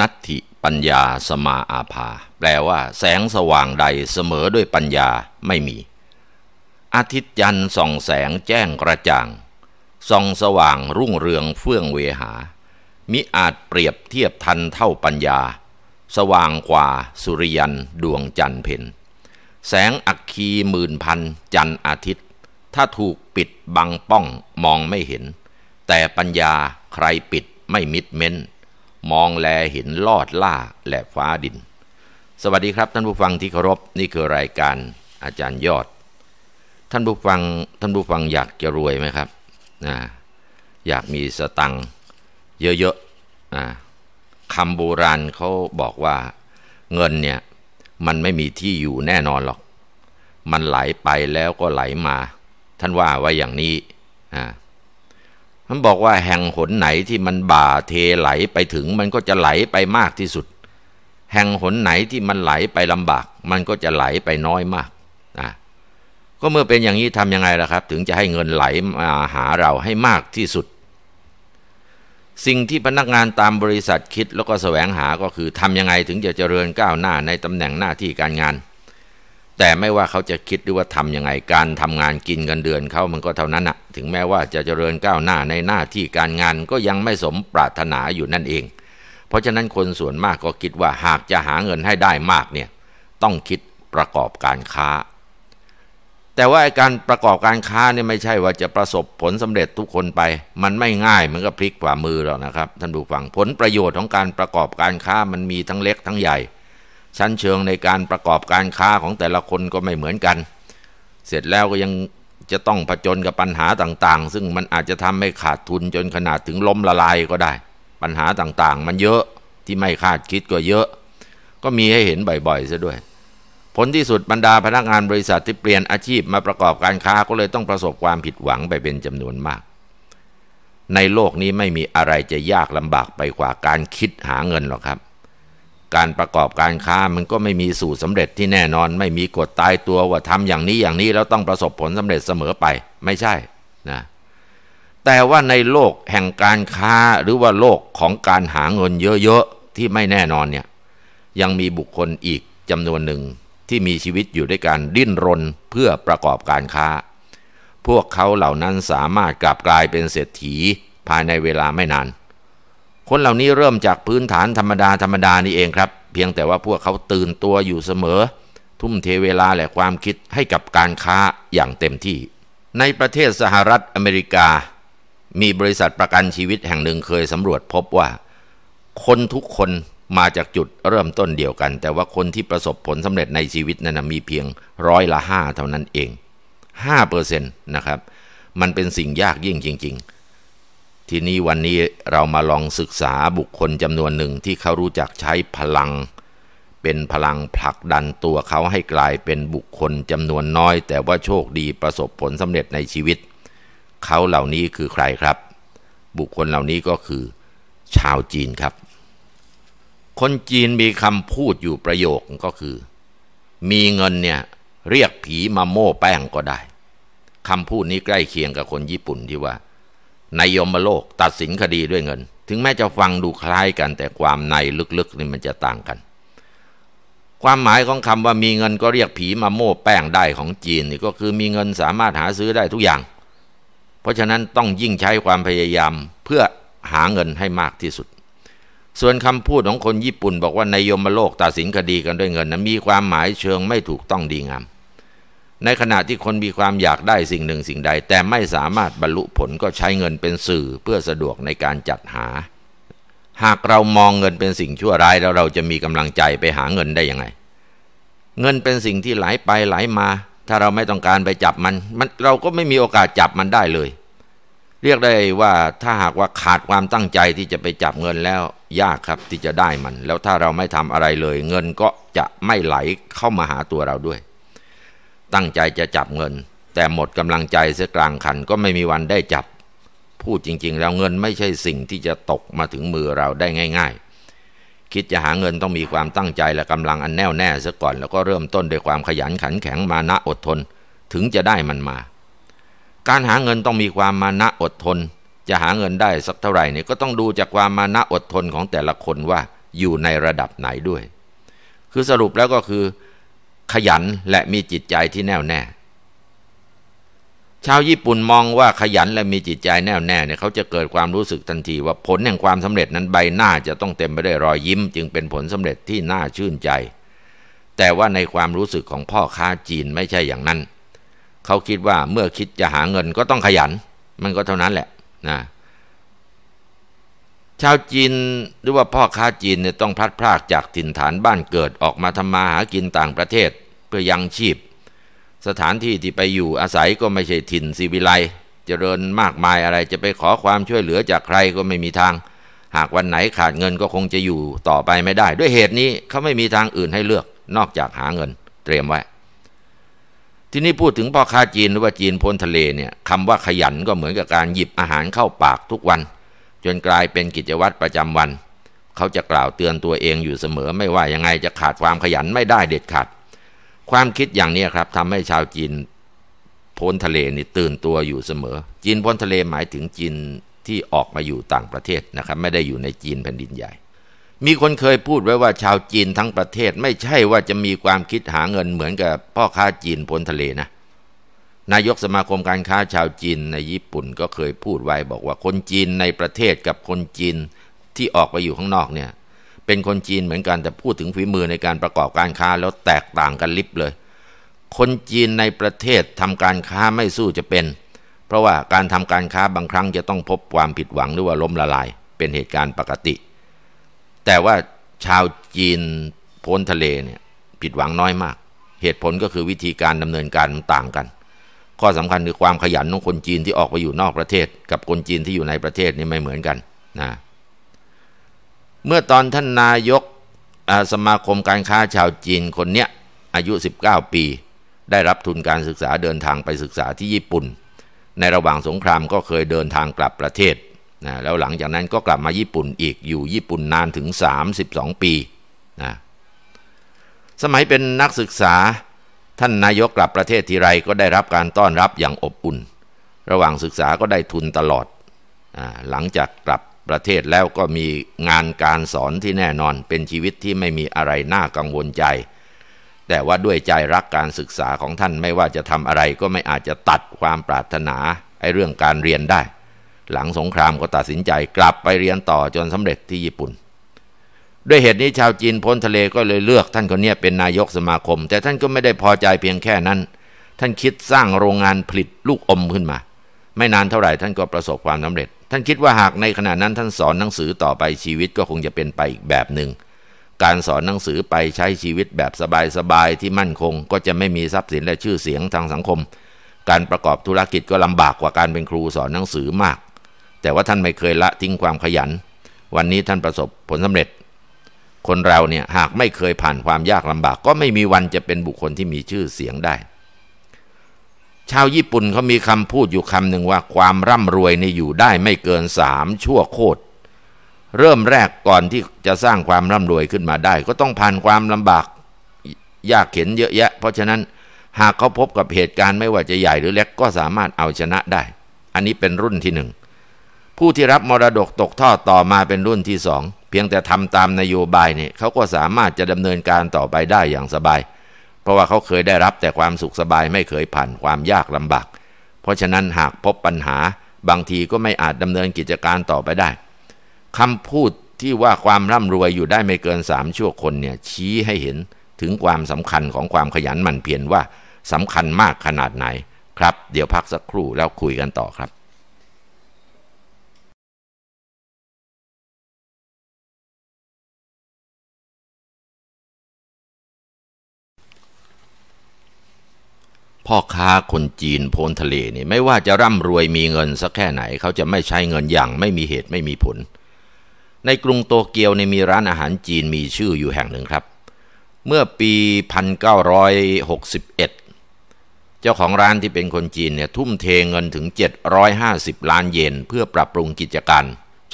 นัตถิปัญญาสมาอาภา แปลว่า แสงสว่างใดเสมอด้วยปัญญาไม่มี อาทิตย์ยันส่องแสงแจ้งกระจ่างส่องสว่างรุ่งเรืองเฟื่องเวหา มิอาจเปรียบเทียบทันเท่าปัญญา สว่างกว่าสุริยัน ดวงจันทร์เพนแสงอักคีหมื่นพัน จันอาทิตย์ ถ้าถูกปิดบังป้องมองไม่เห็น แต่ปัญญาใครปิดไม่มิดเม้นมองแลเห็นลอดล่าและฟ้าดิน สวัสดีครับท่านผู้ฟังที่เคารพนี่คือรายการอาจารย์ยอด ท่านผู้ฟังท่านผู้ฟังอยากจะรวยไหมครับนะอยากมีสตังเยอะๆนะคำโบราณเขาบอกว่าเงินเนี่ย มันไม่มีที่อยู่แน่นอนหรอก มัน ไหลไปแล้วก็ไหลมา ท่านว่าไว้อย่างนี้นะมันบอกว่าแห่งหนไหนที่มันบ่าเทไหลไปถึง มันก็จะไหลไปมากที่สุด แห่งหนไหนที่มันไหลไปลำบาก มันก็จะไหลไปน้อยมากนะก็เมื่อเป็นอย่างนี้ทำยังไงล่ะครับ ถึงจะให้เงินไหลมาหาเราให้มากที่สุด สิ่งที่พนักงานตามบริษัทคิดแล้วก็แสวงหาก็คือทำยังไงถึงจะเจริญก้าวหน้าในตำแหน่งหน้าที่การงานแต่ไม่ว่าเขาจะคิดหรือว่าทำยังไงการทำงานกินกันเดือนเขามันก็เท่านั้นอะถึงแม้ว่าจะเจริญก้าวหน้าในหน้าที่การงานก็ยังไม่สมปรารถนาอยู่นั่นเอง เพราะฉะนั้นคนส่วนมากก็คิดว่าหากจะหาเงินให้ได้มากเนี่ยต้องคิดประกอบการค้า แต่ว่าการประกอบการค้าเนี่ยไม่ใช่ว่าจะประสบผลสำเร็จทุกคนไป มันไม่ง่ายมันก็พลิกฝ่ามือหรอกนะครับท่านผู้ฟังผลประโยชน์ของการประกอบการค้ามันมีทั้งเล็กทั้งใหญ่ชั้นเชิงในการประกอบการค้าของแต่ละคนก็ไม่เหมือนกัน เสร็จแล้วก็ยังจะต้องผจญกับปัญหาต่างๆ ซึ่งมันอาจจะทำให้ขาดทุนจนขนาดถึงล้มละลายก็ได้ ปัญหาต่างๆ มันเยอะที่ไม่คาดคิดก็เยอะ ก็มีให้เห็นบ่อยๆซะด้วย ผลที่สุดบรรดาพนักงานบริษัทที่เปลี่ยนอาชีพมาประกอบการค้าก็เลยต้องประสบความผิดหวังไปเป็นจำนวนมาก ในโลกนี้ไม่มีอะไรจะยากลำบากไปกว่าการคิดหาเงินหรอกครับการประกอบการค้ามันก็ไม่มีสูตรสาเร็จที่แน่นอนไม่มีกฎตายตัวว่าทำอย่างนี้อย่างนี้แล้วต้องประสบผลสำเร็จเสมอไปไม่ใช่นะแต่ว่าในโลกแห่งการค้าหรือว่าโลกของการหาเงินเยอะๆที่ไม่แน่นอนเนี่ยยังมีบุคคลอีกจำนวนหนึ่งที่มีชีวิตอยู่ด้วยการดิ้นรนเพื่อประกอบการค้า พวกเขาเหล่านั้นสามารถกลับกลายเป็นเศรษฐีภายในเวลาไม่นานคนเหล่านี้เริ่มจากพื้นฐานธรรมดาธรรมดานี่เองครับ เพียงแต่ว่าพวกเขาตื่นตัวอยู่เสมอ ทุ่มเทเวลาและความคิดให้กับการค้าอย่างเต็มที่ ในประเทศสหรัฐอเมริกา มีบริษัทประกันชีวิตแห่งหนึ่งเคยสำรวจพบว่าคนทุกคนมาจากจุดเริ่มต้นเดียวกัน แต่ว่าคนที่ประสบผลสำเร็จในชีวิตนั้นมีเพียงร้อยละห้าเท่านั้นเองหเเปอร์ซ์นะครับ มันเป็นสิ่งยากยิ่งจริง ๆทีนี้วันนี้เรามาลองศึกษาบุคคลจำนวนหนึ่งที่เขารู้จักใช้พลัง เป็นพลังผลักดันตัวเขาให้กลายเป็นบุคคลจำนวนน้อยแต่ว่าโชคดีประสบผลสำเร็จในชีวิต เขาเหล่านี้คือใครครับ บุคคลเหล่านี้ก็คือ ชาวจีนครับ คนจีนมีคำพูดอยู่ประโยคก็คือ มีเงินเนี่ยเรียกผีมาโม่แป้งก็ได้คำพูดนี้ใกล้เคียงกับคนญี่ปุ่นที่ว่าในยมโลกตัดสินคดีด้วยเงิน ถึงแม้จะฟังดูคล้ายกัน แต่ความในลึกๆนี่มันจะต่างกัน ความหมายของคำว่ามีเงินก็เรียกผีมาโม่แป้งได้ของจีนนี่ก็คือมีเงินสามารถหาซื้อได้ทุกอย่าง เพราะฉะนั้นต้องยิ่งใช้ความพยายามเพื่อหาเงินให้มากที่สุด ส่วนคำพูดของคนญี่ปุ่นบอกว่าในยมโลกตัดสินคดีกันด้วยเงินนะมีความหมายเชิงไม่ถูกต้องดีงามในขณะที่คนมีความอยากได้สิ่งหนึ่งสิ่งใด แต่ไม่สามารถบรรลุผลก็ใช้เงินเป็นสื่อ เพื่อสะดวกในการจัดหา หากเรามองเงินเป็นสิ่งชั่วร้ายแล้วเราจะมีกำลังใจไปหาเงินได้ยังไง เงินเป็นสิ่งที่ไหลไปไหลามา ถ้าเราไม่ต้องการไปจับมันมัน เราก็ไม่มีโอกาสจับมันได้เลย เรียกได้ว่าถ้าหากว่าขาดความตั้งใจที่จะไปจับเงินแล้ว ยากครับที่จะได้มัน แล้วถ้าเราไม่ทำอะไรเลย เงินก็จะไม่ไหลเข้ามาหาตัวเราด้วยตั้งใจจะจับเงิน แต่หมดกำลังใจเสียกลางคันก็ไม่มีวันได้จับ พูดจริงๆแล้ว เงินไม่ใช่สิ่งที่จะตกมาถึงมือเราได้ง่ายๆ คิดจะหาเงินต้องมีความตั้งใจและกำลังอันแน่วแน่เสียก่อนแล้วก็เริ่มต้นด้วยความขยันขันแข็งมานะอดทนถึงจะได้มันมา การหาเงินต้องมีความมานะอดทน จะหาเงินได้สักเท่าไหร่เนี่ยก็ต้องดูจากความมานะอดทนของแต่ละคนว่าอยู่ในระดับไหนด้วย คือสรุปแล้วก็คือขยันและมีจิตใจที่แน่วแน่ ชาวญี่ปุ่นมองว่าขยันและมีจิตใจแน่วแน่เนี่ยเขาจะเกิดความรู้สึกทันทีว่าผลแห่งความสำเร็จนั้นใบหน้าจะต้องเต็มไปด้วยรอยยิ้ม จึงเป็นผลสำเร็จที่น่าชื่นใจ แต่ว่าในความรู้สึกของพ่อค้าจีนไม่ใช่อย่างนั้น เขาคิดว่าเมื่อคิดจะหาเงินก็ต้องขยัน มันก็เท่านั้นแหละ นะเชาวจีนหรือว่าพ่อค้าจีนเนี่ยต้องพลัดพรากจากถิ่นฐานบ้านเกิดออกมาทำมาหากินต่างประเทศเพื่อยังชีพ สถานที่ที่ไปอยู่อาศัยก็ไม่ใช่ถิ่นสีวิไลเจริญมากมายอะไรจะไปขอความช่วยเหลือจากใครก็ไม่มีทาง หากวันไหนขาดเงินก็คงจะอยู่ต่อไปไม่ได้ ด้วยเหตุนี้เขาไม่มีทางอื่นให้เลือกนอกจากหาเงิน เตรียมไว้ ที่นี่พูดถึงพ่อค้าจีนหรือว่าจีนพ้นทะเลเนี่ยคำว่าขยันก็เหมือนกับการหยิบอาหารเข้าปากทุกวันจนกลายเป็นกิจวัตรประจำวัน เขาจะกล่าวเตือนตัวเองอยู่เสมอ ไม่ว่ายังไงจะขาดความขยันไม่ได้เด็ดขาด ความคิดอย่างนี้ครับทำให้ชาวจีนพ้นทะเลนี่ตื่นตัวอยู่เสมอ จีนพ้นทะเลหมายถึงจีนที่ออกมาอยู่ต่างประเทศนะครับไม่ได้อยู่ในจีนแผ่นดินใหญ่ มีคนเคยพูดไว้ว่าชาวจีนทั้งประเทศ ไม่ใช่ว่าจะมีความคิดหาเงินเหมือนกับพ่อค้าจีนพ้นทะเลนะนายกสมาคมการค้าชาวจีนในญี่ปุ่นก็เคยพูดไว้บอกว่าคนจีนในประเทศกับคนจีนที่ออกไปอยู่ข้างนอกเนี่ยเป็นคนจีนเหมือนกันแต่พูดถึงฝีมือในการประกอบการค้าแล้วแตกต่างกันลิบเลย คนจีนในประเทศทำการค้าไม่สู้จะเป็น เพราะว่าการทำการค้าบางครั้งจะต้องพบความผิดหวังหรือว่าล้มละลาย เป็นเหตุการณ์ปกติ แต่ว่าชาวจีนพ้นทะเลเนี่ยผิดหวังน้อยมาก เหตุผลก็คือวิธีการดำเนินการมันต่างกันข้อสำคัญคือความขยันของคนจีนที่ออกไปอยู่นอกประเทศ กับคนจีนที่อยู่ในประเทศนี่ไม่เหมือนกันนะ เมื่อตอนท่านนายกสมาคมการค้าชาวจีนคนเนี้ยอายุ 19 ปี ได้รับทุนการศึกษาเดินทางไปศึกษาที่ญี่ปุ่น ในระหว่างสงครามก็เคยเดินทางกลับประเทศนะแล้วหลังจากนั้นก็กลับมาญี่ปุ่นอีกอยู่ญี่ปุ่นนานถึง 32 ปีนะสมัยเป็นนักศึกษาท่านนายกกลับประเทศทีไรก็ได้รับการต้อนรับอย่างอบอุ่น ระหว่างศึกษาก็ได้ทุนตลอดอหลังจากกลับประเทศแล้วก็มีงานการสอนที่แน่นอนเป็นชีวิตที่ไม่มีอะไรน่ากังวลใจ แต่ว่าด้วยใจรักการศึกษาของท่านไม่ว่าจะทำอะไร ก็ไม่อาจจะตัดความปรารถนาไอ้เรื่องการเรียนได้ หลังสงครามก็ตัดสินใจ กลับไปเรียนต่อจนสำเร็จที่ญี่ปุ่นด้วยเหตุนี้ชาวจีนพ้นทะเลก็เลยเลือกท่านคนนี้เป็นนายกสมาคม แต่ท่านก็ไม่ได้พอใจเพียงแค่นั้น ท่านคิดสร้างโรงงานผลิตลูกอมขึ้นมา ไม่นานเท่าไหร่ท่านก็ประสบความสาเร็จ ท่านคิดว่าหากในขณะนั้นท่านสอนหนังสือต่อไปชีวิตก็คงจะเป็นไปอีกแบบหนึ่ง การสอนหนังสือไปใช้ชีวิตแบบสบายๆที่มั่นคง ก็จะไม่มีทรัพย์สินและชื่อเสียงทางสังคม การประกอบธุรกิจก็ลำบากกว่าการเป็นครูสอนหนังสือมาก แต่ว่าท่านไม่เคยละทิ้งความขยัน วันนี้ท่านประสบผลสำเร็จคนเราเนี่ยหากไม่เคยผ่านความยากลำบากก็ไม่มีวันจะเป็นบุคคลที่มีชื่อเสียงได้ ชาวญี่ปุ่นเขามีคำพูดอยู่คำหนึ่งว่าความร่ำรวยในอยู่ได้ไม่เกินสามชั่วโคตรเริ่มแรกก่อนที่จะสร้างความร่ำรวยขึ้นมาได้ ก็ต้องผ่านความลำบากยากเข็นเยอะแยะ เพราะฉะนั้นหากเขาพบกับเหตุการณ์ไม่ว่าจะใหญ่หรือเล็กก็สามารถเอาชนะได้ อันนี้เป็นรุ่นที่หนึ่งผู้ที่รับมรดกตกทอดต่อมาเป็นรุ่นที่สอง เพียงแต่ทำตามนโยบายเนี่ยเขาก็สามารถจะดำเนินการต่อไปได้อย่างสบาย เพราะว่าเขาเคยได้รับแต่ความสุขสบายไม่เคยผ่านความยากลำบากเพราะฉะนั้นหากพบปัญหาบางทีก็ไม่อาจดำเนินกิจการต่อไปได้ คำพูดที่ว่าความร่ำรวยอยู่ได้ไม่เกินสามชั่วคนเนี่ยชี้ให้เห็นถึงความสำคัญของความขยันหมั่นเพียรว่าสำคัญมากขนาดไหน ครับเดี๋ยวพักสักครู่แล้วคุยกันต่อครับพ่อค้าคนจีนโพนทะเลนี่ไม่ว่าจะร่ำรวยมีเงินสักแค่ไหนเขาจะไม่ใช้เงินอย่างไม่มีเหตุไม่มีผล ในกรุงโตเกียวในมีร้านอาหารจีนมีชื่ออยู่แห่งหนึ่งครับ เมื่อปี 1961 เจ้าของร้านที่เป็นคนจีนเนี่ยทุ่มเทเงินถึง 750 ล้านเยนเพื่อปรับปรุงกิจการ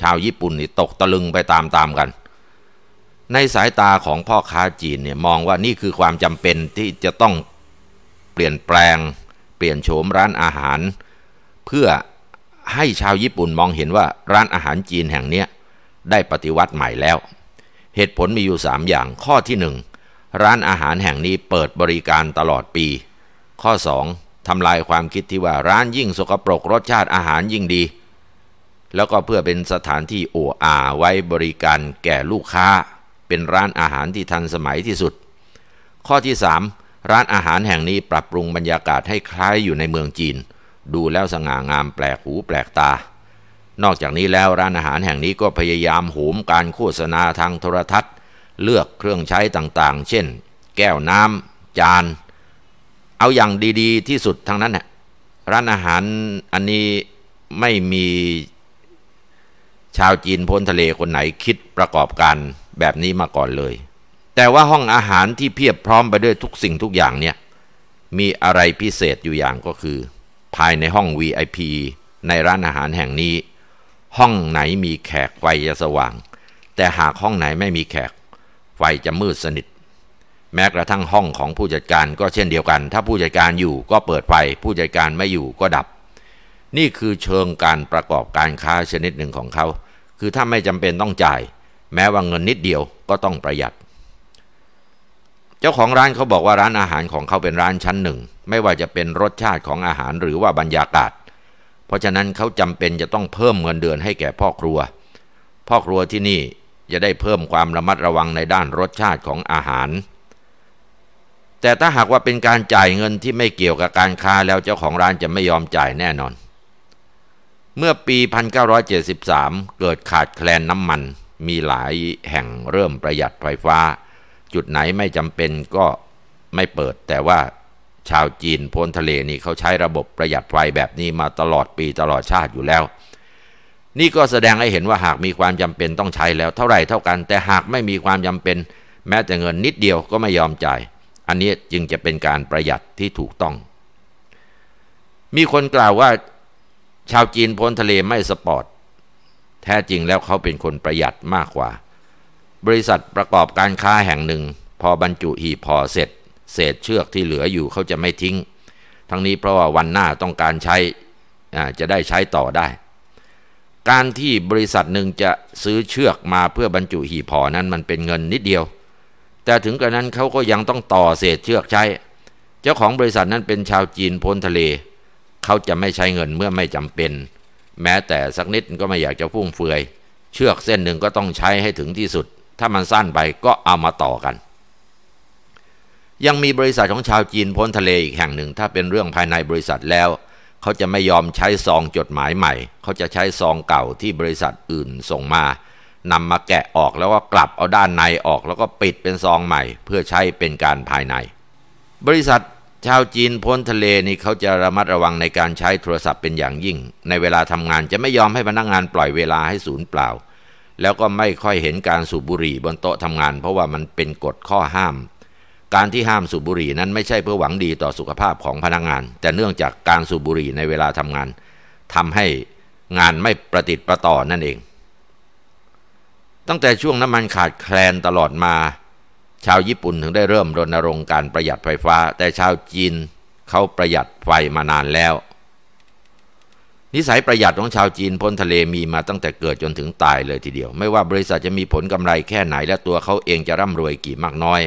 ชาวญี่ปุ่นนี่ตกตะลึงไปตามๆกัน ในสายตาของพ่อค้าจีนเนี่ยมองว่านี่คือความจำเป็นที่จะต้องลี่ยนแปลง เปลี่ยนโฉมร้านอาหาร เพื่อให้ชาวญี่ปุ่นมองเห็นว่าร้านอาหารจีนแห่งนี้ได้ปฏิวัติใหม่แล้ว เหตุผลมีอยู่3อย่างข้อที่ 1 ร้านอาหารแห่งนี้เปิดบริการตลอดปี ข้อ2ทำลายความคิดที่ว่าร้านยิ่งสกปรกรสชาติอาหารยิ่งดี แล้วก็เพื่อเป็นสถานที่โออาไว้บริการแก่ลูกค้า เป็นร้านอาหารที่ทันสมัยที่สุด ข้อที่3ร้านอาหารแห่งนี้ปรับปรุงบรรยากาศให้คล้ายอยู่ในเมืองจีน ดูแล้วสง่างามแปลกหูแปลกตา นอกจากนี้แล้ว ร้านอาหารแห่งนี้ก็พยายามโหมการโฆษณาทางโทรทัศน์เลือกเครื่องใช้ต่างๆ เช่นแก้วน้ำจาน เอาอย่างดีๆที่สุด ทั้งนั้นแหละร้านอาหารอันนี้ไม่มีชาวจีนพ้นทะเลคนไหนคิดประกอบการแบบนี้มาก่อนเลยแต่ว่าห้องอาหารที่เพียบพร้อมไปด้วยทุกสิ่งทุกอย่างเนี่ย มีอะไรพิเศษอยู่อย่างก็คือ ภายในห้อง VIP ในร้านอาหารแห่งนี้ ห้องไหนมีแขกไฟจะสว่าง แต่หากห้องไหนไม่มีแขก ไฟจะมืดสนิท แม้กระทั่งห้องของผู้จัดการก็เช่นเดียวกัน ถ้าผู้จัดการอยู่ก็เปิดไฟ ผู้จัดการไม่อยู่ก็ดับ นี่คือเชิงการประกอบการค้าชนิดหนึ่งของเขา คือถ้าไม่จำเป็นต้องจ่าย แม้ว่าเงินนิดเดียวก็ต้องประหยัดเจ้าของร้านเขาบอกว่าร้านอาหารของเขาเป็นร้านชั้นหนึ่งไม่ว่าจะเป็นรสชาติของอาหาร หรือว่าบรรยากาศ เพราะฉะนั้นเขาจำเป็นจะต้องเพิ่มเงินเดือนให้แก่พ่อครัว พ่อครัวที่นี่จะได้เพิ่มความระมัดระวังในด้านรสชาติของอาหาร แต่ถ้าหากว่าเป็นการจ่ายเงินที่ไม่เกี่ยวกับการค้า แล้วเจ้าของร้านจะไม่ยอมจ่ายแน่นอนเมื่อปี1973เกิดขาดแคลนน้ำมัน มีหลายแห่งเริ่มประหยัดไฟฟ้าจุดไหนไม่จำเป็นก็ไม่เปิดแต่ว่าชาวจีนพ้นทะเลนี่เขาใช้ระบบประหยัดไฟแบบนี้มาตลอดปีตลอดชาติอยู่แล้ว นี่ก็แสดงให้เห็นว่าหากมีความจำเป็นต้องใช้แล้ว เท่าไหร่เท่ากัน แต่หากไม่มีความจำเป็น แม้แต่เงินนิดเดียวก็ไม่ยอมจ่ายอันนี้จึงจะเป็นการประหยัดที่ถูกต้อง มีคนกล่าวว่า ชาวจีนพ้นทะเลไม่สปอร์ตแท้จริงแล้วเขาเป็นคนประหยัดมากกว่าบริษัทประกอบการค้าแห่งหนึ่ง พอบรรจุหีบพอเสร็จ เศษเชือกที่เหลืออยู่เขาจะไม่ทิ้ง ทั้งนี้เพราะว่าวันหน้าต้องการใช้จะได้ใช้ต่อได้ การที่บริษัทหนึ่งจะซื้อเชือกมาเพื่อบรรจุหีบพอนั้นมันเป็นเงินนิดเดียว แต่ถึงกระนั้นเขาก็ยังต้องต่อเศษเชือกใช้ เจ้าของบริษัทนั้นเป็นชาวจีนพ้นทะเลเขาจะไม่ใช้เงินเมื่อไม่จำเป็น แม้แต่สักนิดก็ไม่อยากจะฟุ่มเฟือย เชือกเส้นหนึ่งก็ต้องใช้ให้ถึงที่สุดถ้ามันสั้นไปก็เอามาต่อกัน ยังมีบริษัทของชาวจีนพ้นทะเลอีกแห่งหนึ่งถ้าเป็นเรื่องภายในบริษัทแล้ว เขาจะไม่ยอมใช้ซองจดหมายใหม่ เขาจะใช้ซองเก่าที่บริษัทอื่นส่งมานำมาแกะออกแล้วก็กลับเอาด้านในออกแล้วก็ปิดเป็นซองใหม่ เพื่อใช้เป็นการภายใน บริษัทชาวจีนพ้นทะเลนี่เขาจะระมัดระวังในการใช้โทรศัพท์เป็นอย่างยิ่ง ในเวลาทำงานจะไม่ยอมให้พนักงงานปล่อยเวลาให้สูญเปล่าแล้วก็ไม่ค่อยเห็นการสูบบุหรี่บนโต๊ะทำงาน เพราะว่ามันเป็นกฎข้อห้าม การที่ห้ามสูบบุหรี่นั้นไม่ใช่เพื่อหวังดีต่อสุขภาพของพนักงงาน แต่เนื่องจากการสูบบุหรี่ในเวลาทำงานทำให้งานไม่ประติดประต่อนั่นเอง ตั้งแต่ช่วงน้ำมันขาดแคลนตลอดมา ชาวญี่ปุ่นถึงได้เริ่มรณรงค์การประหยัดไฟฟ้า แต่ชาวจีนเขาประหยัดไฟมานานแล้วนิสัยประหยัดของชาวจีนพ้นทะเลมีมาตั้งแต่เกิดจนถึงตายเลยทีเดียว ไม่ว่าบริษัทจะมีผลกำไรแค่ไหนและตัวเขาเองจะร่ำรวยกี่มากน้อย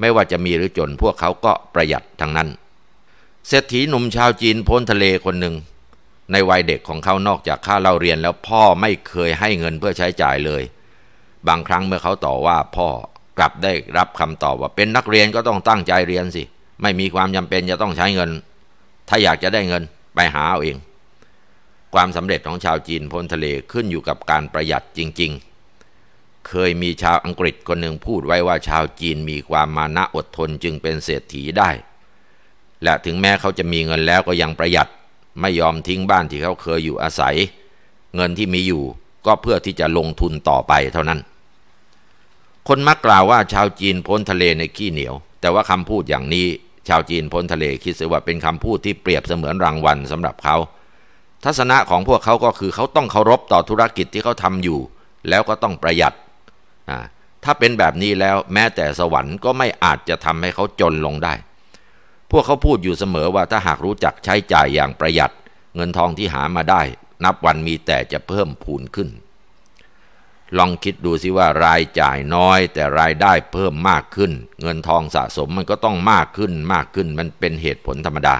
ไม่ว่าจะมีหรือจนพวกเขาก็ประหยัดทั้งนั้น เศรษฐีหนุ่มชาวจีนพ้นทะเลคนหนึ่ง ในวัยเด็กของเขานอกจากค่าเล่าเรียนแล้วพ่อไม่เคยให้เงินเพื่อใช้จ่ายเลย บางครั้งเมื่อเขาต่อว่า พ่อกลับได้รับคำตอบว่าเป็นนักเรียนก็ต้องตั้งใจเรียนสิ ไม่มีความจำเป็นจะต้องใช้เงิน ถ้าอยากจะได้เงิน ไปหาเอาเองความสำเร็จของชาวจีนพ้นทะเลขึ้นอยู่กับการประหยัดจริง ๆ เคยมีชาวอังกฤษคนหนึ่งพูดไว้ว่าชาวจีนมีความมานะอดทนจึงเป็นเศรษฐีได้ และถึงแม้เขาจะมีเงินแล้วก็ยังประหยัด ไม่ยอมทิ้งบ้านที่เขาเคยอยู่อาศัย เงินที่มีอยู่ก็เพื่อที่จะลงทุนต่อไปเท่านั้น คนมักกล่าวว่าชาวจีนพ้นทะเลในขี้เหนียว แต่ว่าคำพูดอย่างนี้ชาวจีนพ้นทะเลคิดเสียว่าเป็นคำพูดที่เปรียบเสมือนรางวัลสำหรับเขาทัศนะของพวกเขาก็คือเขาต้องเคารพต่อธุรกิจที่เขาทำอยู่แล้วก็ต้องประหยัด ถ้าเป็นแบบนี้แล้วแม้แต่สวรรค์ก็ไม่อาจจะทำให้เขาจนลงได้ พวกเขาพูดอยู่เสมอว่าถ้าหากรู้จักใช้จ่ายอย่างประหยัด เงินทองที่หามาได้ นับวันมีแต่จะเพิ่มพูนขึ้น ลองคิดดูสิว่ารายจ่ายน้อย แต่รายได้เพิ่มมากขึ้น เงินทองสะสมมันก็ต้องมากขึ้นมากขึ้น มันเป็นเหตุผลธรรมดา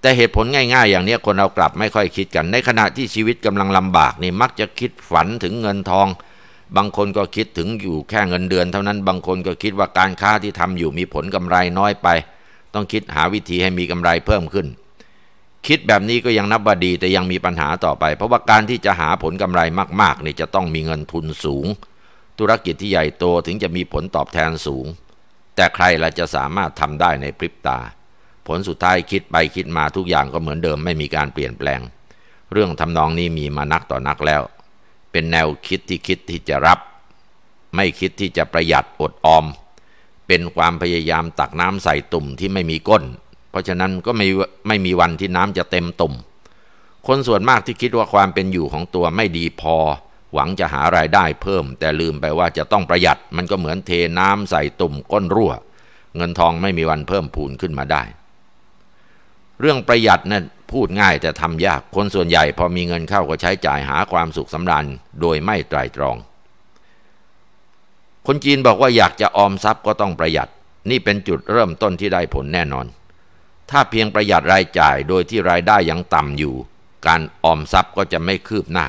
แต่เหตุผลง่ายๆอย่างนี้คนเรากลับไม่ค่อยคิดกันในขณะที่ชีวิตกำลังลำบากนี่ มักจะคิดฝันถึงเงินทอง บางคนก็คิดถึงอยู่แค่เงินเดือนเท่านั้นบางคนก็คิดว่าการค้าที่ทำอยู่มีผลกำไรน้อยไป ต้องคิดหาวิธีให้มีกำไรเพิ่มขึ้น คิดแบบนี้ก็ยังนับว่าดีแต่ยังมีปัญหาต่อไป เพราะว่าการที่จะหาผลกำไรมากๆ นี่จะต้องมีเงินทุนสูง ธุรกิจที่ใหญ่โตถึงจะมีผลตอบแทนสูง แต่ใครละจะสามารถทำได้ในพริบตาผลสุดท้ายคิดไป คิดมาทุกอย่างก็เหมือนเดิม ไม่มีการเปลี่ยนแปลง เรื่องทำนองนี้มีมานักต่อนักแล้ว เป็นแนวคิดที่คิดที่จะรับ ไม่คิดที่จะประหยัดอดออม เป็นความพยายามตักน้ำใส่ตุ่มที่ไม่มีก้น เพราะฉะนั้นก็ไม่ไม่มีวันที่น้ำจะเต็มตุ่ม คนส่วนมากที่คิดว่าความเป็นอยู่ของตัวไม่ดีพอ หวังจะหารายได้เพิ่ม แต่ลืมไปว่าจะต้องประหยัดมันก็เหมือนเทน้ำใส่ตุ่มก้นรั่ว เงินทองไม่มีวันเพิ่มพูนขึ้นมาได้เรื่องประหยัดนะั่นพูดง่ายแต่ทำยาก คนส่วนใหญ่พอมีเงินเข้าก็ใช้จ่ายหาความสุขสำราญ โดยไม่ตรายตรอง คนจีนบอกว่าอยากจะออมทรัพย์ก็ต้องประหยัด นี่เป็นจุดเริ่มต้นที่ได้ผลแน่นอน ถ้าเพียงประหยัดรายจ่ายโดยที่รายได้ยังต่ำอยู่ การออมทรัพย์ก็จะไม่คืบหน้า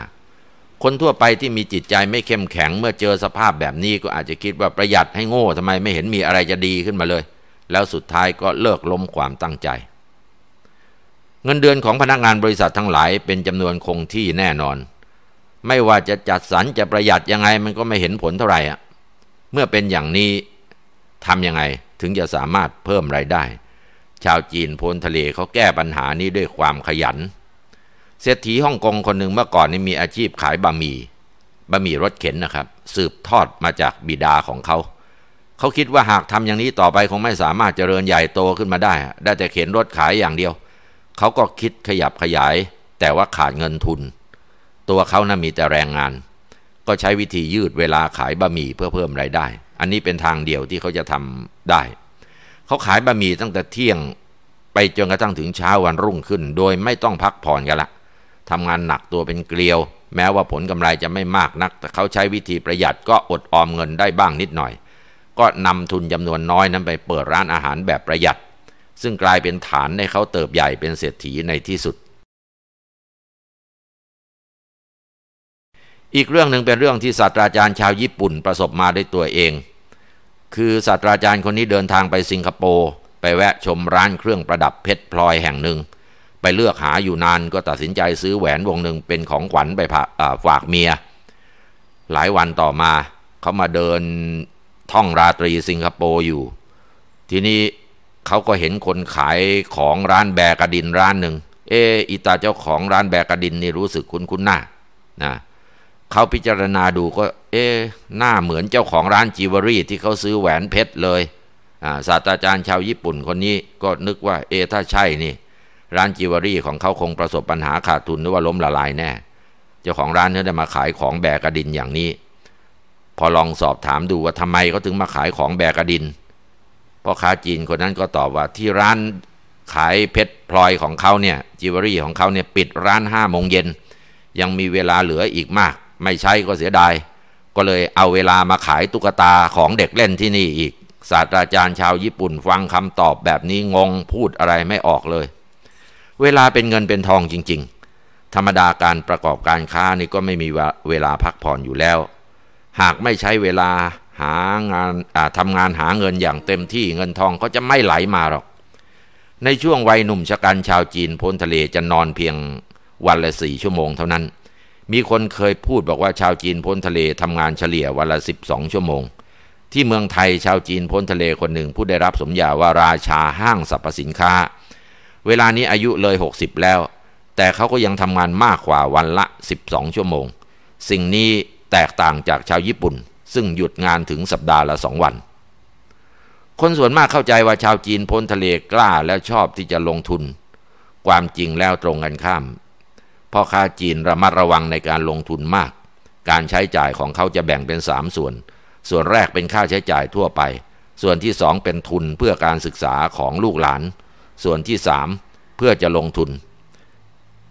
คนทั่วไปที่มีจิตใจไม่เข้มแข็งเมื่อเจอสภาพแบบนี้ก็อาจจะคิดว่าประหยัดให้โง่ทำไมไม่เห็นมีอะไรจะดีขึ้นมาเลย แล้วสุดท้ายก็เลิกล้มความตั้งใจเงินเดือนของพนักงานบริษัททั้งหลายเป็นจำนวนคงที่แน่นอน ไม่ว่าจะจัดสรรจะประหยัดยังไงมันก็ไม่เห็นผลเท่าไหร่อ่ะเมื่อเป็นอย่างนี้ทำยังไงถึงจะสามารถเพิ่มรายได้ ชาวจีนโพนทะเลเขาแก้ปัญหานี้ด้วยความขยันเศรษฐีฮ่องกงคนหนึ่งเมื่อก่อนนี้มีอาชีพขายบะหมี่ บะหมี่รถเข็นนะครับ สืบทอดมาจากบิดาของเขา เขาคิดว่าหากทำอย่างนี้ต่อไปคงไม่สามารถเจริญใหญ่โตขึ้นมาได้ ได้แต่เข็นรถขายอย่างเดียวเขาก็คิดขยับขยายแต่ว่าขาดเงินทุน ตัวเขานะ่ะมีแต่แรงงาน ก็ใช้วิธียืดเวลาขายบะหมี่เพื่อเพิ่มไรายได้ อันนี้เป็นทางเดียวที่เขาจะทำได้ เขาขายบะหมี่ตั้งแต่เที่ยงไปจนกระทั่งถึงเช้าวันรุ่งขึ้น โดยไม่ต้องพักผ่อนกันละทำงานหนักตัวเป็นเกลียว แม้ว่าผลกำไรจะไม่มากนัก แต่เขาใช้วิธีประหยัดก็อดออมเงินได้บ้างนิดหน่อย ก็นำทุนจำนวนน้อยนั้นไปเปิดร้านอาหารแบบประหยัดซึ่งกลายเป็นฐานในเขาเติบใหญ่เป็นเศรษฐีในที่สุด อีกเรื่องหนึ่งเป็นเรื่องที่ศาสตราจารย์ชาวญี่ปุ่นประสบมาด้วยตัวเอง คือศาสตราจารย์คนนี้เดินทางไปสิงคโปร์ไปแวะชมร้านเครื่องประดับเพชรพลอยแห่งหนึ่ง ไปเลือกหาอยู่นานก็ตัดสินใจซื้อแหวนวงหนึ่งเป็นของขวัญไปฝากเมีย หลายวันต่อมาเขามาเดินท่องราตรีสิงคโปร์อยู่ ทีนี้เขาก็เห็นคนขายของร้านแบกระดินร้านหนึ่ง เอออิตาเจ้าของร้านแบกระดินนี่รู้สึกคุ้นคุ้นหน้า นะ เขาพิจารณาดูก็เออหน้าเหมือนเจ้าของร้านจิวเวอรี่ที่เขาซื้อแหวนเพชรเลย ศาสตราจารย์ชาวญี่ปุ่นคนนี้ก็นึกว่า เอ ถ้าใช่นี่ ร้านจิวเวอรี่ของเขาคงประสบปัญหาขาดทุนหรือว่าล้มละลายแน่ เจ้าของร้านเขาได้มาขายของแบกระดินอย่างนี้ พอลองสอบถามดูว่าทำไมเขาถึงมาขายของแบกระดินพ่อค้าจีนคนนั้นก็ตอบว่าที่ร้านขายเพชรพลอยของเขาเนี่ยจิวเวลรี่ของเขาเนี่ยปิดร้านห้าโมงเย็นยังมีเวลาเหลืออีกมาก ไม่ใช้ก็เสียดาย ก็เลยเอาเวลามาขายตุ๊กตาของเด็กเล่นที่นี่อีก ศาสตราจารย์ชาวญี่ปุ่นฟังคำตอบแบบนี้งง พูดอะไรไม่ออกเลย เวลาเป็นเงินเป็นทองจริงๆ ธรรมดาการประกอบการค้านี่ก็ไม่มีเวลาพักผ่อนอยู่แล้ว หากไม่ใช้เวลาหางานทำงานหาเงินอย่างเต็มที่เงินทองก็จะไม่ไหลมาหรอก ในช่วงวัยหนุ่มชะกันชาวจีนพ้นทะเลจะนอนเพียงวันละสี่ชั่วโมงเท่านั้น มีคนเคยพูดบอกว่าชาวจีนพ้นทะเลทำงานเฉลี่ยวันละสิบสองชั่วโมง ที่เมืองไทยชาวจีนพ้นทะเลคนหนึ่งผู้ได้รับสมญาว่าราชาห้างสรรพสินค้า เวลานี้อายุเลย60 แล้ว แต่เขาก็ยังทำงานมากกว่าวันละ 12ชั่วโมง สิ่งนี้แตกต่างจากชาวญี่ปุ่นซึ่งหยุดงานถึงสัปดาห์ละสองวัน คนส่วนมากเข้าใจว่าชาวจีนพ้นทะเลกล้าและชอบที่จะลงทุน ความจริงแล้วตรงกันข้ามพ่อค้าจีนระมัดระวังในการลงทุนมาก การใช้จ่ายของเขาจะแบ่งเป็นสามส่วน ส่วนแรกเป็นค่าใช้จ่ายทั่วไป ส่วนที่สองเป็นทุนเพื่อการศึกษาของลูกหลาน ส่วนที่สามเพื่อจะลงทุน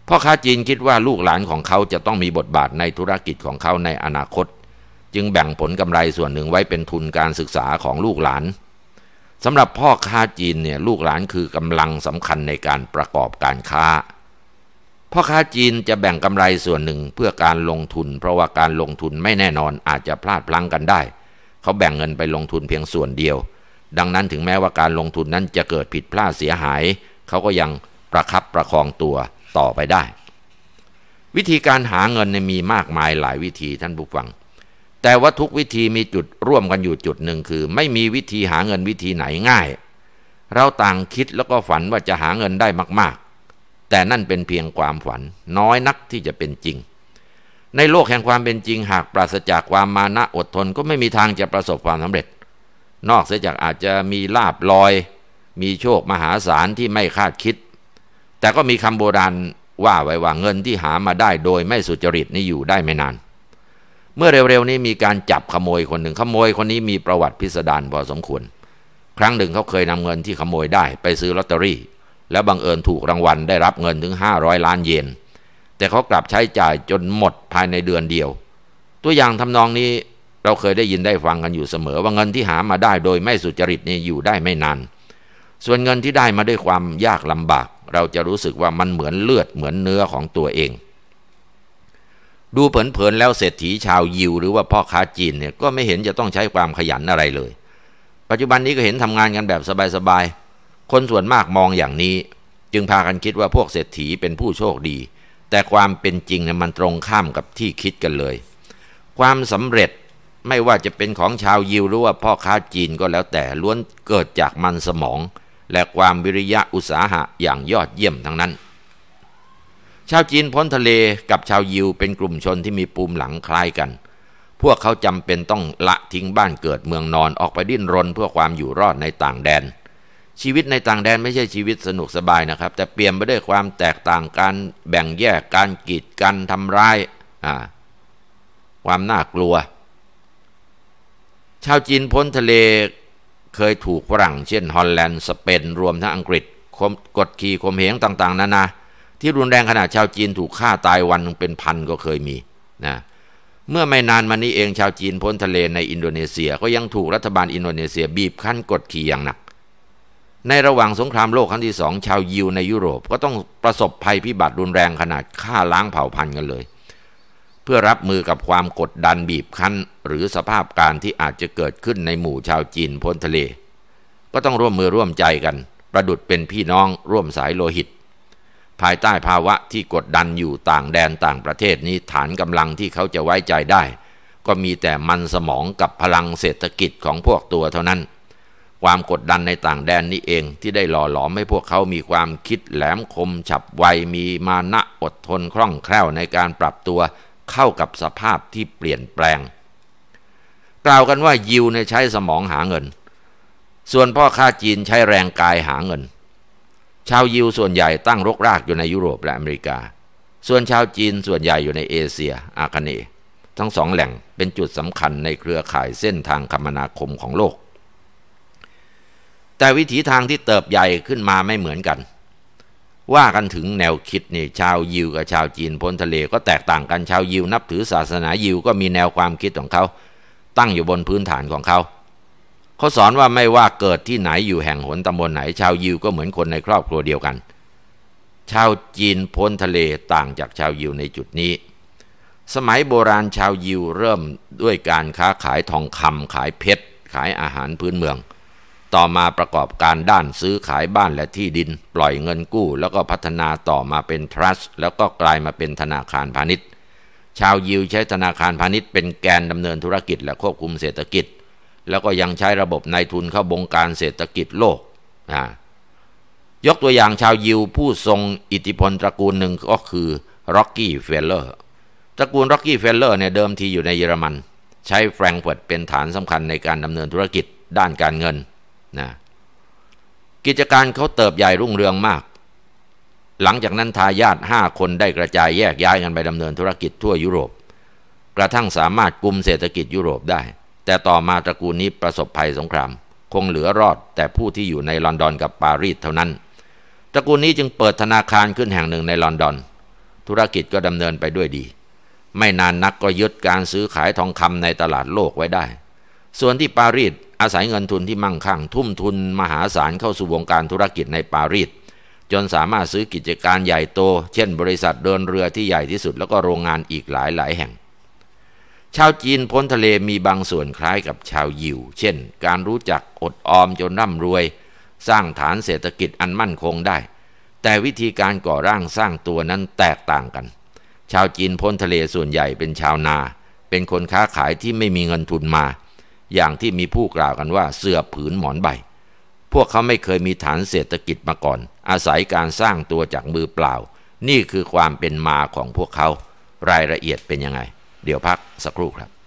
พ่อค้าจีนคิดว่าลูกหลานของเขาจะต้องมีบทบาทในธุรกิจของเขาในอนาคตจึงแบ่งผลกำไรส่วนหนึ่งไว้เป็นทุนการศึกษาของลูกหลานสำหรับพ่อค้าจีนเนี่ยลูกหลานคือกำลังสำคัญในการประกอบการค้า พ่อค้าจีนจะแบ่งกำไรส่วนหนึ่งเพื่อการลงทุนเพราะว่าการลงทุนไม่แน่นอนอาจจะพลาดพลั้งกันได้ เขาแบ่งเงินไปลงทุนเพียงส่วนเดียว ดังนั้นถึงแม้ว่าการลงทุนนั้นจะเกิดผิดพลาดเสียหาย เขาก็ยังประคับประคองตัวต่อไปได้ วิธีการหาเงินมีมากมายหลายวิธีท่านผู้ฟังแต่ว่าทุกวิธีมีจุดร่วมกันอยู่จุดหนึ่งคือ ไม่มีวิธีหาเงินวิธีไหนง่าย เราต่างคิดแล้วก็ฝันว่าจะหาเงินได้มากๆ แต่นั่นเป็นเพียงความฝันน้อยนักที่จะเป็นจริง ในโลกแห่งความเป็นจริงหากปราศจากความมานะอดทนก็ไม่มีทางจะประสบความสำเร็จ นอกเสียจากอาจจะมีลาบลอย มีโชคมหาศาลที่ไม่คาดคิด แต่ก็มีคำโบราณว่าไว้ว่าเงินที่หามาได้โดยไม่สุจริตนี่อยู่ได้ไม่นานเมื่อเร็วๆนี้มีการจับขโมยคนหนึ่งขโมยคนนี้มีประวัติพิสดารพอสมควร ครั้งหนึ่งเขาเคยนำเงินที่ขโมยได้ไปซื้อลอตเตอรี่ แล้วบังเอิญถูกรางวัลได้รับเงินถึง 500 ล้านเยนแต่เขากลับใช้จ่ายจนหมดภายในเดือนเดียว ตัวอย่างทำนองนี้เราเคยได้ยินได้ฟังกันอยู่เสมอ ว่าเงินที่หามาได้โดยไม่สุจริตนี่อยู่ได้ไม่นานส่วนเงินที่ได้มาด้วยความยากลำบาก เราจะรู้สึกว่ามันเหมือนเลือดเหมือนเนื้อของตัวเองดูเผินๆแล้วเศรษฐีชาวยิวหรือว่าพ่อค้าจีนเนี่ยก็ไม่เห็นจะต้องใช้ความขยันอะไรเลย ปัจจุบันนี้ก็เห็นทำงานกันแบบสบายๆ คนส่วนมากมองอย่างนี้จึงพากันคิดว่าพวกเศรษฐีเป็นผู้โชคดี แต่ความเป็นจริงเนี่ยมันตรงข้ามกับที่คิดกันเลย ความสำเร็จไม่ว่าจะเป็นของชาวยิวหรือว่าพ่อค้าจีนก็แล้วแต่ล้วนเกิดจากมันสมอง และความวิริยะอุตสาหะอย่างยอดเยี่ยมทั้งนั้นชาวจีนพ้นทะเลกับชาวยิวเป็นกลุ่มชนที่มีปูมหลังคล้ายกัน พวกเขาจำเป็นต้องละทิ้งบ้านเกิดเมืองนอนออกไปดิ้นรน เพื่อความอยู่รอดในต่างแดน ชีวิตในต่างแดนไม่ใช่ชีวิตสนุกสบายนะครับ แต่เปลี่ยนไปด้วยความแตกต่างการแบ่งแยกการกีดกันทำร้ายความน่ากลัว ชาวจีนพ้นทะเล เคยถูกฝรั่งเช่น ฮอลแลนด์สเปนรวมทั้งอังกฤษกดขี่ข่มเหงต่าง ๆนานานาที่รุนแรงขนาดชาวจีนถูกฆ่าตายวันเป็นพันก็เคยมีนะ เมื่อไม่นานมานี้เองชาวจีนพ้นทะเลในอินโดนีเซียก็ยังถูกรัฐบาลอินโดนีเซียบีบคั้นกดขี่อย่างหนัก ในระหว่างสงครามโลกครั้งที่สองชาวยิวในยุโรปก็ต้องประสบภัยพิบัติรุนแรงขนาดฆ่าล้างเผ่าพันธุ์กันเลย เพื่อรับมือกับความกดดันบีบคั้น หรือสภาพการที่อาจจะเกิดขึ้นในหมู่ชาวจีนพ้นทะเล ก็ต้องร่วมมือร่วมใจกัน ประดุดเป็นพี่น้องร่วมสายโลหิตภายใต้ภาวะที่กดดันอยู่ต่างแดนต่างประเทศนี้ฐานกำลังที่เขาจะไว้ใจได้ ก็มีแต่มันสมองกับพลังเศรษฐกิจของพวกตัวเท่านั้น ความกดดันในต่างแดนนี้เองที่ได้หล่อหลอมให้พวกเขามีความคิดแหลมคม ฉับไวมีมานะอดทนคล่องแคล่วในการปรับตัวเข้ากับสภาพที่เปลี่ยนแปลงกล่าวกันว่ายิวในใช้สมองหาเงิน ส่วนพ่อค้าจีนใช้แรงกายหาเงินชาวยิวส่วนใหญ่ตั้งรกรากอยู่ในยุโรปและอเมริกา ส่วนชาวจีนส่วนใหญ่อยู่ในเอเชีย อาคเนทั้งสองแหล่งเป็นจุดสำคัญในเครือข่ายเส้นทางคมนาคมของโลก แต่วิถีทางที่เติบใหญ่ขึ้นมาไม่เหมือนกัน ว่ากันถึงแนวคิดนี่ชาวยิวกับชาวจีนพ้นทะเลก็แตกต่างกัน ชาวยิวนับถือศาสนายิวก็มีแนวความคิดของเขา ตั้งอยู่บนพื้นฐานของเขาเขาสอนว่าไม่ว่าเกิดที่ไหนอยู่แห่งหนตำบลไหนชาวยิวก็เหมือนคนในครอบครัวเดียวกัน ชาวจีนพ้นทะเลต่างจากชาวยิวในจุดนี้ สมัยโบราณชาวยิวเริ่มด้วยการค้าขายทองคำขายเพชรขายอาหารพื้นเมือง ต่อมาประกอบการด้านซื้อขายบ้านและที่ดิน ปล่อยเงินกู้ แล้วก็พัฒนาต่อมาเป็นทรัสแล้วก็กลายมาเป็นธนาคารพาณิชย์ ชาวยิวใช้ธนาคารพาณิชย์เป็นแกนดำเนินธุรกิจและควบคุมเศรษฐกิจแล้วก็ยังใช้ระบบนายทุนเข้าบงการเศรษฐกิจโลกนะยกตัวอย่างชาวยิวผู้ทรงอิทธิพลตระกูลหนึ่งก็คือร็อกกี้เฟลเลอร์ตระกูลร็อกกี้เฟลเลอร์เนี่ยเดิมทีอยู่ในเยอรมัน ใช้แฟรงก์เฟิร์ตเป็นฐานสำคัญในการดำเนินธุรกิจด้านการเงิน นะกิจการเขาเติบใหญ่รุ่งเรืองมาก หลังจากนั้นทายาทห้าคนได้กระจายแยกย้ายกันไปดำเนินธุรกิจทั่วยุโรป กระทั่งสามารถกุมเศรษฐกิจยุโรปได้แต่ต่อมาตระกูลนี้ประสบภัยสงคราม คงเหลือรอดแต่ผู้ที่อยู่ในลอนดอนกับปารีส เท่านั้นตระกูลนี้จึงเปิดธนาคารขึ้นแห่งหนึ่งในลอนดอน ธุรกิจก็ดำเนินไปด้วยดี ไม่นานนักก็ยึดการซื้อขายทองคำในตลาดโลกไว้ได้ ส่วนที่ปารีสอาศัยเงินทุนที่มั่งคั่ง ทุ่มทุนมหาศาลเข้าสู่วงการธุรกิจในปารีสจนสามารถซื้อกิจการใหญ่โต เช่นบริษัทเดินเรือที่ใหญ่ที่สุด แล้วก็โรงงานอีกหลายหลายแห่งชาวจีนพ้นทะเลมีบางส่วนคล้ายกับชาวยิว เช่น การรู้จักอดออมจนร่ำรวย สร้างฐานเศรษฐกิจอันมั่นคงได้ แต่วิธีการก่อร่างสร้างตัวนั้นแตกต่างกัน ชาวจีนพ้นทะเลส่วนใหญ่เป็นชาวนา เป็นคนค้าขายที่ไม่มีเงินทุนมา อย่างที่มีผู้กล่าวกันว่าเสื้อผืนหมอนใบ พวกเขาไม่เคยมีฐานเศรษฐกิจมาก่อน อาศัยการสร้างตัวจากมือเปล่า นี่คือความเป็นมาของพวกเขา รายละเอียดเป็นยังไงเดี๋ยวพักสักครู่ครับ